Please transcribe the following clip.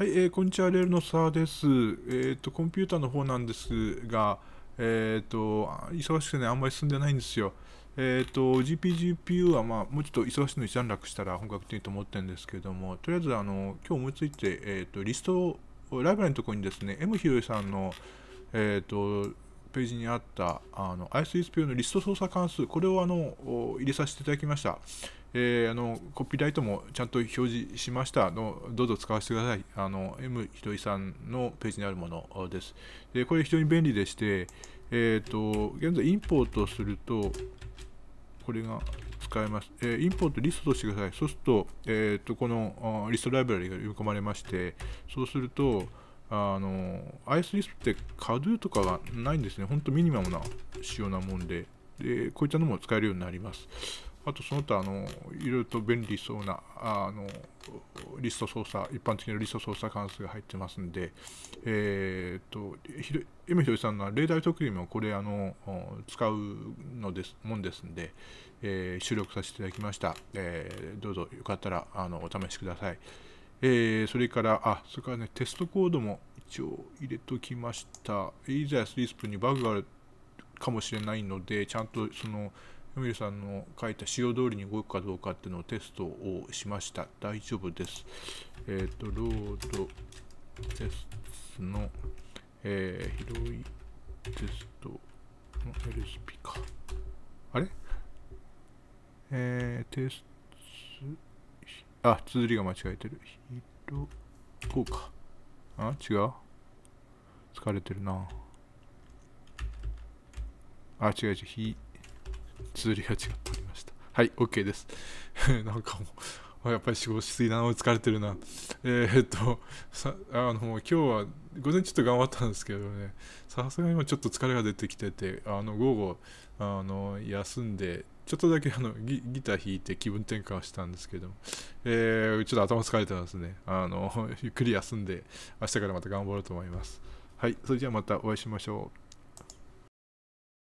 はい、えー、こんにちは、レールの沢です。えっ、ー、と、コンピューターの方なんですが、えっ、ー、と、忙しくてね、あんまり進んでないんですよ。えっ、ー、と、GPGPU は、まあ、もうちょっと忙しいのに一段落したら本格的にと思ってるんですけれども、とりあえず、あの、今日思いついて、えっ、と、リストライブラリのところにですね、M ひろゆさんの、えっ、と、ページにあった、あの、ISSPU のリスト操作関数、これを、あの、入れさせていただきました。えー、あのコピーライトもちゃんと表示しましたのどうぞ使わせてくださいあの M ひとりさんのページにあるものですでこれ非常に便利でして、えーと、現在インポートするとこれが使えます、えー、インポートリストとしてくださいそうすると,、えーと、このリストライブラリが読み込まれましてそうするとあの IS リストって CADU とかがないんですねほんとミニマムな仕様なもんででこういったのも使えるようになります。あとその他、あの、いろいろと便利そうな、あの、リスト操作、一般的なリスト操作関数が入ってますんで、えー、っと、ひろ、M ひろしさんの例題特技もこれ、あの、使うのです、もんですんで、えー、収録させていただきました。えー、どうぞよかったら、あの、お試しください。えー、それから、あ、それからね、テストコードも一応入れときました。イーザースリスプにバグがあるかもしれないのでちゃんとそのヨミルさんの書いた仕様通りに動くかどうかっていうのをテストをしました大丈夫ですえっ、ー、とロードテストの、えー、広いテストの LSP かあれえー、テストあ綴りが間違えてる広こうかあ違う疲れてるなあ、違う違う、非通りが違っておりました。はい、OK です。なんかもう、やっぱり仕事しすぎだな、疲れてるな。えー、っと、さあの、今日は、午前ちょっと頑張ったんですけどね、さすがにもちょっと疲れが出てきてて、あの、午後、あの、休んで、ちょっとだけあのギター弾いて気分転換したんですけど、えー、ちょっと頭疲れてますね。あの、ゆっくり休んで、明日からまた頑張ろうと思います。はい、それじゃあまたお会いしましょう。